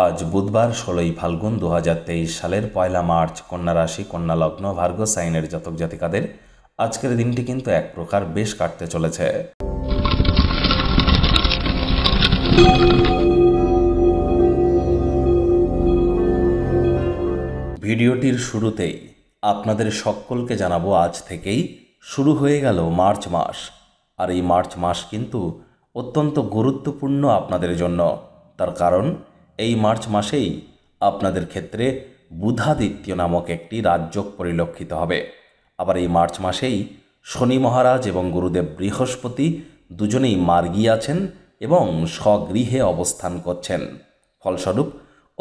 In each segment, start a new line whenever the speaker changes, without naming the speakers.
আজ বুধবার ষোলোই ফাল্গুন দু সালের পয়লা মার্চ কন্যা রাশি কন্যা লগ্ন ভার্গ সাইনের জাতক জাতিকাদের আজকের দিনটি কিন্তু এক প্রকার বেশ কাটতে চলেছে ভিডিওটির শুরুতেই আপনাদের সকলকে জানাবো আজ থেকেই শুরু হয়ে গেল মার্চ মাস আর এই মার্চ মাস কিন্তু অত্যন্ত গুরুত্বপূর্ণ আপনাদের জন্য তার কারণ এই মার্চ মাসেই আপনাদের ক্ষেত্রে বুধাদিত্য নামক একটি রাজযোগ পরিলক্ষিত হবে আবার এই মার্চ মাসেই শনি মহারাজ এবং গুরুদেব বৃহস্পতি দুজনেই মার্গী আছেন এবং স্বগৃহে অবস্থান করছেন ফলস্বরূপ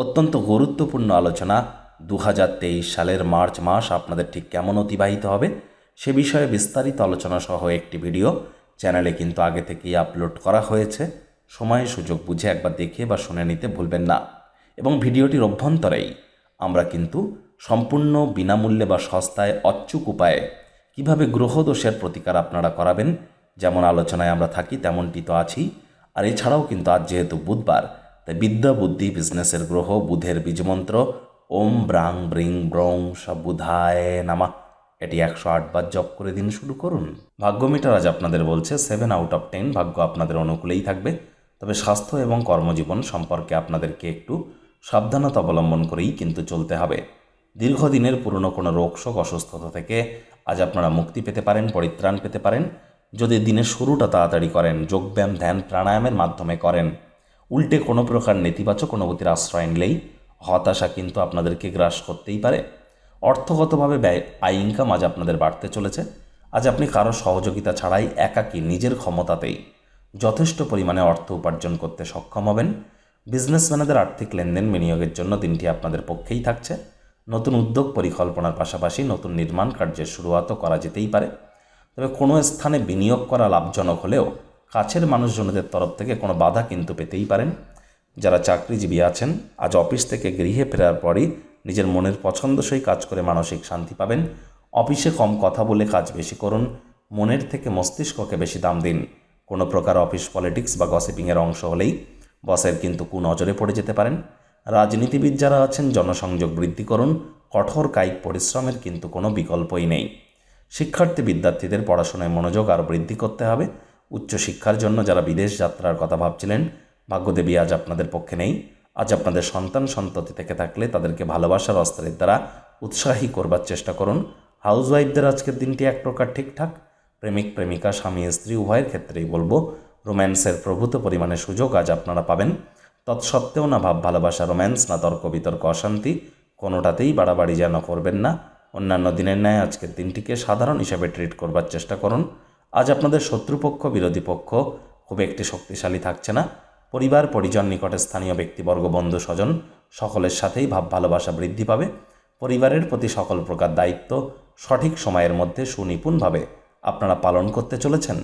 অত্যন্ত গুরুত্বপূর্ণ আলোচনা দু সালের মার্চ মাস আপনাদের ঠিক কেমন অতিবাহিত হবে সে বিষয়ে বিস্তারিত আলোচনা সহ একটি ভিডিও চ্যানেলে কিন্তু আগে থেকেই আপলোড করা হয়েছে সময় সুযোগ বুঝে একবার দেখে বা শুনে নিতে ভুলবেন না এবং ভিডিওটির অভ্যন্তরেই আমরা কিন্তু সম্পূর্ণ বিনামূল্যে বা সস্তায় অচ্ছুক উপায়ে কীভাবে গ্রহদোষের প্রতিকার আপনারা করাবেন যেমন আলোচনায় আমরা থাকি তেমনটি তো আছি আর এছাড়াও কিন্তু আজ যেহেতু বুধবার তাই বিদ্যা বুদ্ধি বিজনেসের গ্রহ বুধের বীজমন্ত্র ওম ব্রাং ব্রিং ব্রং সবুধায় নামা এটি একশো আটবার জপ করে দিন শুরু করুন ভাগ্য মিটার আজ আপনাদের বলছে সেভেন আউট অফ টেন ভাগ্য আপনাদের অনুকূলেই থাকবে তবে স্বাস্থ্য এবং কর্মজীবন সম্পর্কে আপনাদেরকে একটু সাবধানতা অবলম্বন করেই কিন্তু চলতে হবে দীর্ঘদিনের পুরনো কোনো রোগশোক অসুস্থতা থেকে আজ আপনারা মুক্তি পেতে পারেন পরিত্রাণ পেতে পারেন যদি দিনের শুরুটা তাড়াতাড়ি করেন যোগব্যায়াম ধ্যান প্রাণায়ামের মাধ্যমে করেন উল্টে কোনো প্রকার নেতিবাচক অনুভূতির আশ্রয় নিলেই হতাশা কিন্তু আপনাদেরকে গ্রাস করতেই পারে অর্থগতভাবে ব্যয় আয় ইনকাম আজ আপনাদের বাড়তে চলেছে আজ আপনি কারো সহযোগিতা ছাড়াই একাকী নিজের ক্ষমতাতেই যথেষ্ট পরিমাণে অর্থ উপার্জন করতে সক্ষম হবেন বিজনেসম্যানদের আর্থিক লেনদেন বিনিয়োগের জন্য দিনটি আপনাদের পক্ষেই থাকছে নতুন উদ্যোগ পরিকল্পনার পাশাপাশি নতুন নির্মাণ কার্যের শুরুয়াতও করা যেতেই পারে তবে কোনো স্থানে বিনিয়োগ করা লাভজনক হলেও কাছের মানুষজনদের তরফ থেকে কোনো বাধা কিন্তু পেতেই পারেন যারা চাকরিজীবী আছেন আজ অফিস থেকে গৃহে ফেরার পরই নিজের মনের পছন্দসই কাজ করে মানসিক শান্তি পাবেন অফিসে কম কথা বলে কাজ বেশি করুন মনের থেকে মস্তিষ্ককে বেশি দাম দিন কোনো প্রকার অফিস পলিটিক্স বা গসিপিংয়ের অংশ হলেই বসের কিন্তু কুনজরে পড়ে যেতে পারেন রাজনীতিবিদ যারা আছেন জনসংযোগ বৃদ্ধি করুন কঠোর কায়িক পরিশ্রমের কিন্তু কোনো বিকল্পই নেই শিক্ষার্থী বিদ্যার্থীদের পড়াশোনায় মনোযোগ আরও বৃদ্ধি করতে হবে উচ্চশিক্ষার জন্য যারা বিদেশ যাত্রার কথা ভাবছিলেন ভাগ্যদেবী আজ আপনাদের পক্ষে নেই আজ আপনাদের সন্তান সন্ততি থেকে থাকলে তাদেরকে ভালোবাসার অস্ত্রের দ্বারা উৎসাহী করবার চেষ্টা করুন হাউসওয়াইফদের আজকের দিনটি এক প্রকার ঠিকঠাক প্রেমিক প্রেমিকা স্বামী স্ত্রী উভয়ের ক্ষেত্রেই বলবো রোম্যান্সের প্রভূত পরিমাণে সুযোগ আজ আপনারা পাবেন তৎসত্ত্বেও না ভাব ভালোবাসা রোম্যান্স না তর্ক বিতর্ক অশান্তি কোনোটাতেই বাড়াবাড়ি যেন করবেন না অন্যান্য দিনের ন্যায় আজকের দিনটিকে সাধারণ হিসাবে ট্রিট করবার চেষ্টা করুন আজ আপনাদের শত্রুপক্ষ বিরোধী পক্ষ খুব একটি শক্তিশালী থাকছে না পরিবার পরিজন নিকটে স্থানীয় ব্যক্তিবর্গ বন্ধু স্বজন সকলের সাথেই ভাব ভালোবাসা বৃদ্ধি পাবে পরিবারের প্রতি সকল প্রকার দায়িত্ব সঠিক সময়ের মধ্যে সুনিপুণভাবে আপনারা পালন করতে চলেছেন